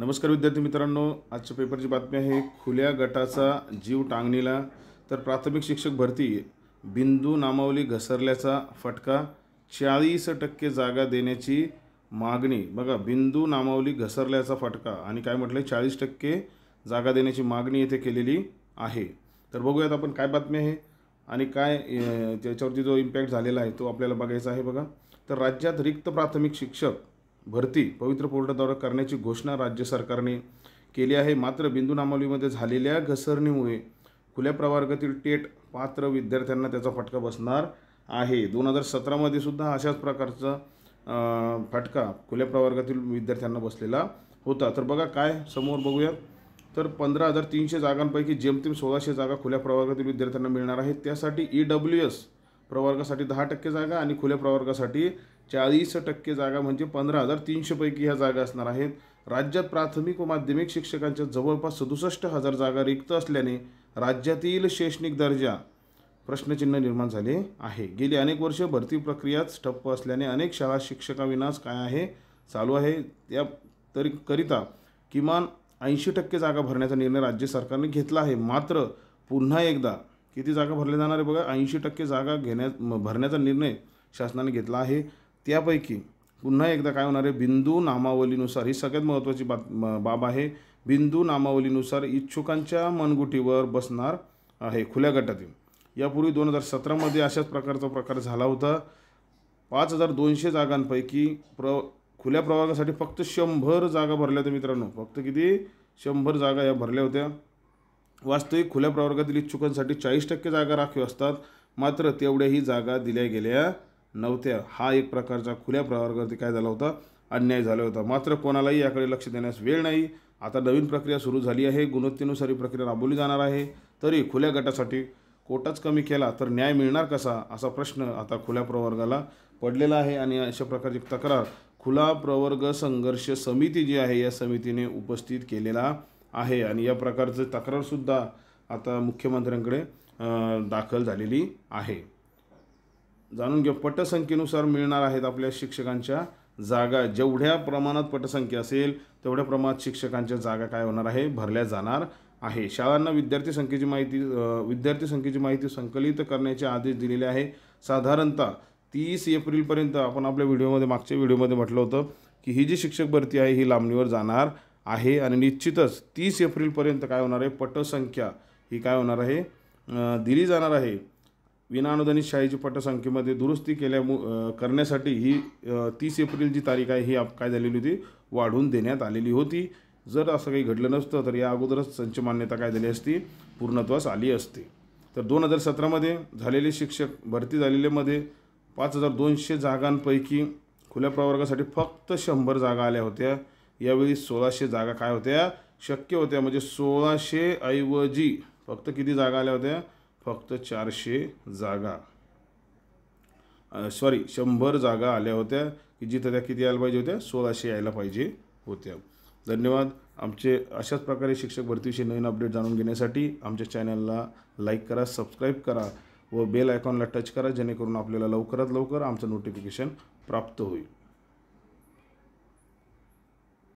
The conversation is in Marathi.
नमस्कार विद्यार्थी मित्रांनो आजच्या पेपरची बातमी आहे खुल्या गटाचा जीव टांगणीला तर प्राथमिक शिक्षक भरती बिंदू नामावली घसरल्याचा फटका चाळीस टक्के जागा देण्याची मागणी बघा बिंदू नामावली घसरल्याचा फटका आणि काय म्हटलं चाळीस टक्के जागा देण्याची मागणी येथे केलेली आहे तर बघूयात आपण काय बातमी आहे आणि काय त्याच्यावरती जो इम्पॅक्ट झालेला आहे तो आपल्याला बघायचा आहे बघा तर राज्यात रिक्त प्राथमिक शिक्षक भरती पवित्र पोर्टाद्वारे करण्याची घोषणा राज्य सरकारने केली आहे मात्र बिंदू नामावलीमध्ये झालेल्या घसरणीमुळे खुल्या प्रवर्गातील टेट पात्र विद्यार्थ्यांना त्याचा फटका बसणार आहे दोन हजार सतरामध्ये सुद्धा अशाच प्रकारचा फटका खुल्या प्रवर्गातील विद्यार्थ्यांना बसलेला होता तर बघा काय समोर बघूया तर पंधरा हजार तीनशे जागांपैकी जेमतेम सोळाशे जागा खुल्या प्रवर्गातील विद्यार्थ्यांना मिळणार आहेत त्यासाठी ई डब्ल्यू एस प्रवर्गासाठी दहा टक्के जागा आणि खुल्या प्रवर्गासाठी चाळीस टक्के जागा म्हणजे पंधरा हजार तीनशेपैकी ह्या जागा असणार आहेत राज्यात प्राथमिक व माध्यमिक शिक्षकांच्या जवळपास सदुसष्ट हजार जागा रिक्त असल्याने राज्यातील शैक्षणिक दर्जा प्रश्नचिन्ह निर्माण झाले आहे गेली अनेक वर्षे भरती प्रक्रियाच ठप्प असल्याने अनेक शाळा शिक्षकाविनाच काय आहे चालू आहे या तरी करिता किमान ऐंशी टक्के जागा भरण्याचा निर्णय राज्य सरकारने घेतला आहे मात्र पुन्हा एकदा किती जागा भरल्या जाणार आहे बघा ऐंशी टक्के जागा घेण्या भरण्याचा निर्णय शासनाने घेतला आहे त्यापैकी पुन्हा एकदा काय होणार आहे बिंदू नामावलीनुसार ही सगळ्यात महत्त्वाची बाब बाब आहे बिंदू नामावलीनुसार इच्छुकांच्या मनगुटीवर बसणार आहे खुल्या गटातील यापूर्वी दोन हजार सतरामध्ये अशाच प्रकारचा प्रकार झाला होता पाच हजार दोनशे जागांपैकी प्र खुल्या प्रवर्गासाठी फक्त शंभर जागा भरल्या होत्या मित्रांनो फक्त किती शंभर जागा या भरल्या होत्या वास्तविक खुल्या प्रवर्गातील इच्छुकांसाठी चाळीस टक्के जागा राखीव असतात मात्र तेवढ्याही जागा दिल्या गेल्या नव्हत्या हा एक प्रकारचा खुल्या प्रवर्गावरती काय झाला होता अन्याय झाला होता मात्र कोणालाही याकडे लक्ष देण्यास वेळ नाही आता नवीन प्रक्रिया सुरू झाली आहे गुणवत्तेनुसार ही प्रक्रिया राबवली जाणार आहे तरी खुल्या गटासाठी कोटाच कमी केला तर न्याय मिळणार कसा असा प्रश्न आता खुल्या प्रवर्गाला पडलेला आहे आणि अशा प्रकारची तक्रार खुला प्रवर्ग संघर्ष समिती जी आहे या समितीने उपस्थित केलेला आहे आणि या प्रकारचं तक्रारसुद्धा आता मुख्यमंत्र्यांकडे दाखल झालेली आहे जाणून घ्या पटसंख्येनुसार मिळणार आहेत आपल्या शिक्षकांच्या जागा जेवढ्या प्रमाणात पटसंख्या असेल तेवढ्या प्रमाणात शिक्षकांच्या जागा काय होणार आहे भरल्या जाणार आहे शाळांना विद्यार्थी संख्येची माहिती विद्यार्थी संख्येची माहिती संकलित करण्याचे आदेश दिलेले आहे साधारणतः तीस एप्रिलपर्यंत आपण आपल्या व्हिडिओमध्ये मागच्या व्हिडिओमध्ये म्हटलं होतं की ही जी शिक्षक भरती आहे ही लांबणीवर जाणार आहे आणि निश्चितच तीस एप्रिलपर्यंत काय होणार आहे पटसंख्या ही काय होणार आहे दिली जाणार आहे विनाअनुदानित शाळेची पटसंख्येमध्ये दुरुस्ती केल्यामु करण्यासाठी ही तीस एप्रिल जी तारीख आहे ही आप काय झालेली होती वाढवून देण्यात आलेली होती जर असं काही घडलं नसतं तर या अगोदरच संच मान्यता काय झाली असती पूर्णत्वास आली असते तर दोन हजार सतरामध्ये झालेले शिक्षक भरती झालेल्यामध्ये पाच हजार दोनशे जागांपैकी खुल्या प्रवर्गासाठी फक्त शंभर जागा आल्या होत्या यावेळी सोळाशे जागा काय होत्या शक्य होत्या म्हणजे सोळाशे ऐवजी फक्त किती जागा आल्या होत्या फक्त चारशे जागा सॉरी शंभर जागा आल्या होत्या की जिथं त्या किती यायला पाहिजे होत्या सोळाशे यायला पाहिजे होत्या धन्यवाद आमचे अशाच प्रकारे शिक्षक भरतीविषयी नवीन अपडेट जाणून घेण्यासाठी आमच्या चॅनलला लाईक करा सबस्क्राईब करा व बेल आयकॉनला टच करा जेणेकरून आपल्याला लवकरात लवकर आमचं नोटिफिकेशन प्राप्त होईल